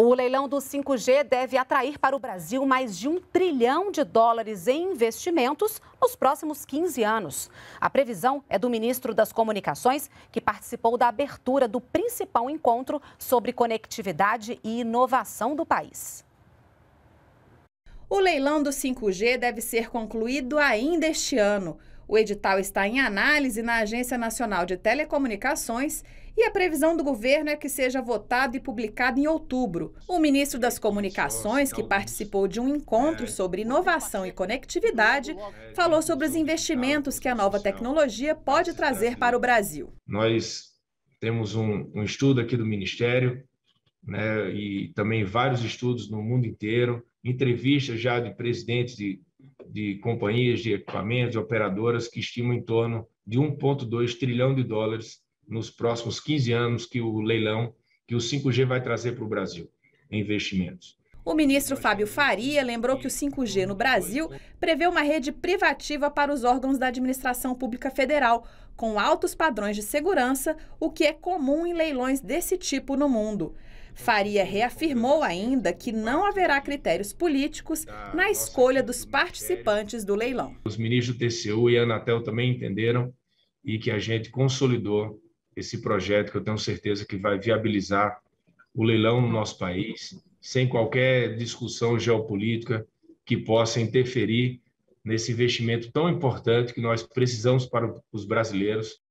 O leilão do 5G deve atrair para o Brasil mais de um trilhão de dólares em investimentos nos próximos 15 anos. A previsão é do ministro das Comunicações, que participou da abertura do principal encontro sobre conectividade e inovação do país. O leilão do 5G deve ser concluído ainda este ano. O edital está em análise na Agência Nacional de Telecomunicações e a previsão do governo é que seja votado e publicado em outubro. O ministro das Comunicações, que participou de um encontro é. sobre inovação e conectividade, falou sobre os investimentos que a nova tecnologia pode trazer para o Brasil. Nós temos um, um estudo aqui do Ministério né, e também vários estudos no mundo inteiro, entrevistas já de presidentes de de companhias de equipamentos, de operadoras, que estimam em torno de 1,2 trilhão de dólares nos próximos 15 anos que o leilão, que o 5G vai trazer para o Brasil em investimentos. O ministro Fábio Faria lembrou que o 5G no Brasil prevê uma rede privativa para os órgãos da administração pública federal, com altos padrões de segurança, o que é comum em leilões desse tipo no mundo. Faria reafirmou ainda que não haverá critérios políticos ah, na escolha dos participantes do leilão. Os ministros do TCU e Anatel também entenderam e que a gente consolidou esse projeto que eu tenho certeza que vai viabilizar o leilão no nosso país, sem qualquer discussão geopolítica que possa interferir nesse investimento tão importante que nós precisamos para os brasileiros